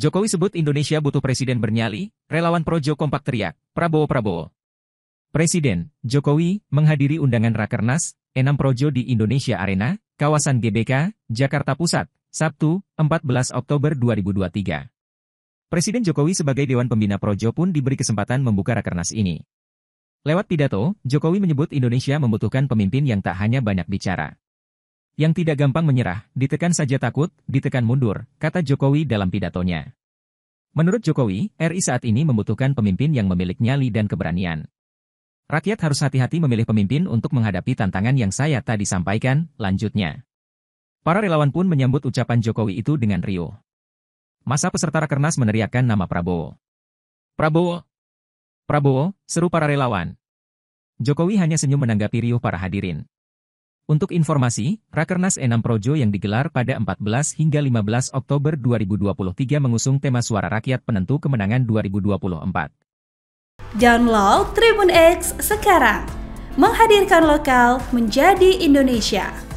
Jokowi sebut Indonesia butuh presiden bernyali, relawan Projo kompak teriak, Prabowo-Prabowo. Presiden Jokowi menghadiri undangan Rakernas enam 6 Projo di Indonesia Arena, kawasan GBK, Jakarta Pusat, Sabtu, 14 Oktober 2023. Presiden Jokowi sebagai Dewan Pembina Projo pun diberi kesempatan membuka Rakernas ini. Lewat pidato, Jokowi menyebut Indonesia membutuhkan pemimpin yang tak hanya banyak bicara yang tidak gampang menyerah, ditekan saja takut, ditekan mundur, kata Jokowi dalam pidatonya. Menurut Jokowi, RI saat ini membutuhkan pemimpin yang memiliki nyali dan keberanian. Rakyat harus hati-hati memilih pemimpin untuk menghadapi tantangan yang saya tadi sampaikan, lanjutnya. Para relawan pun menyambut ucapan Jokowi itu dengan riuh. Masa peserta Rakernas meneriakkan nama Prabowo. Prabowo! Prabowo, seru para relawan. Jokowi hanya senyum menanggapi riuh para hadirin. Untuk informasi, Rakernas Enam Projo yang digelar pada 14 hingga 15 Oktober 2023 mengusung tema Suara Rakyat Penentu Kemenangan 2024. Download Tribun X sekarang. Menghadirkan lokal menjadi Indonesia.